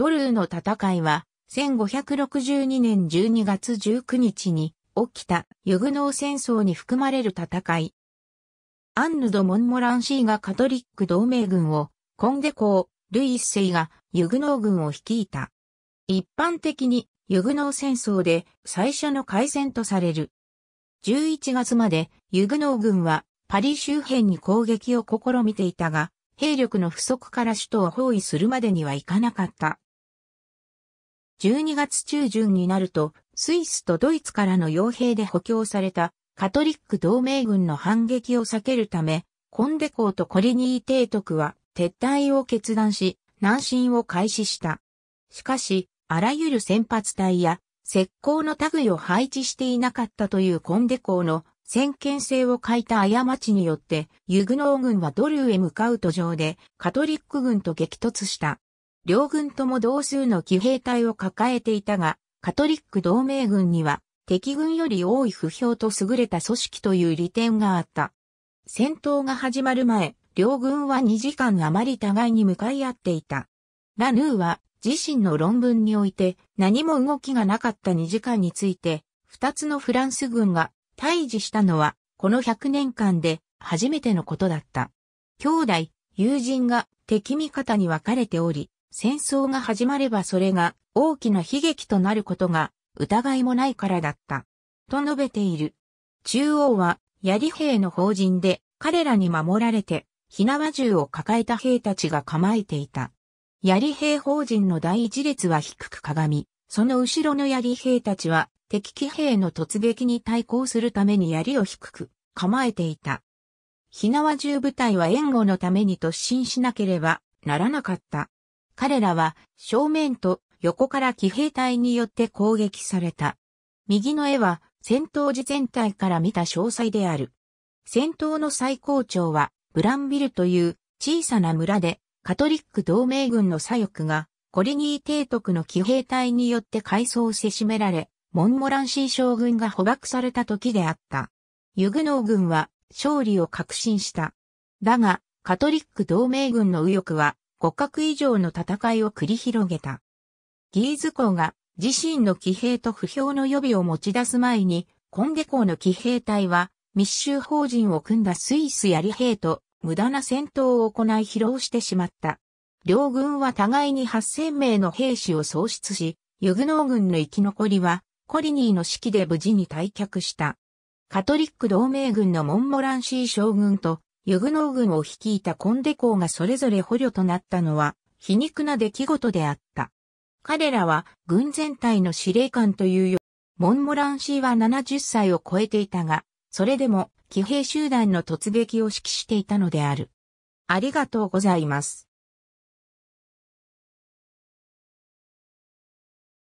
ドルーの戦いは、1562年12月19日に起きたユグノー戦争に含まれる戦い。アンヌ・ド・モンモランシーがカトリック同盟軍を、コンデー、ルイ一世がユグノー軍を率いた。一般的にユグノー戦争で最初の開戦とされる。11月までユグノー軍はパリ周辺に攻撃を試みていたが、兵力の不足から首都を包囲するまでにはいかなかった。12月中旬になると、スイスとドイツからの傭兵で補強されたカトリック同盟軍の反撃を避けるため、コンデーとコリニー提督は撤退を決断し、南進を開始した。しかし、あらゆる先発隊や石膏の類を配置していなかったというコンデーの先見性を欠いた過ちによって、ユグノー軍はドルへ向かう途上でカトリック軍と激突した。両軍とも同数の騎兵隊を抱えていたが、カトリック同盟軍には敵軍より多い不評と優れた組織という利点があった。戦闘が始まる前、両軍は2時間余り互いに向かい合っていた。ラヌーは自身の論文において何も動きがなかった2時間について、2つのフランス軍が退治したのはこの100年間で初めてのことだった。兄弟、友人が敵味方に分かれており、戦争が始まればそれが大きな悲劇となることが疑いもないからだった。と述べている。中央は、槍兵の法人で、彼らに守られて、火縄銃を抱えた兵たちが構えていた。槍兵法人の第一列は低く鏡、その後ろの槍兵たちは、敵機兵の突撃に対抗するために槍を低く構えていた。火縄銃部隊は援護のために突進しなければならなかった。彼らは正面と横から騎兵隊によって攻撃された。右の絵は戦闘時全体から見た詳細である。戦闘の最高潮はブランビルという小さな村でカトリック同盟軍の左翼がコリニー提督の騎兵隊によって改装せしめられ、モンモランシー将軍が捕獲された時であった。ユグノー軍は勝利を確信した。だが、カトリック同盟軍の右翼は互角以上の戦いを繰り広げた。ギーズ公が自身の騎兵と不評の予備を持ち出す前に、コンデ公の騎兵隊は密集法人を組んだスイスやリ兵と無駄な戦闘を行い疲労してしまった。両軍は互いに8000名の兵士を喪失し、ユグノー軍の生き残りはコリニーの指揮で無事に退却した。カトリック同盟軍のモンモランシー将軍とユグノー軍を率いたコンデ公がそれぞれ捕虜となったのは、皮肉な出来事であった。彼らは軍全体の司令官というよ。モンモランシーは70歳を超えていたが、それでも騎兵集団の突撃を指揮していたのである。ありがとうございます。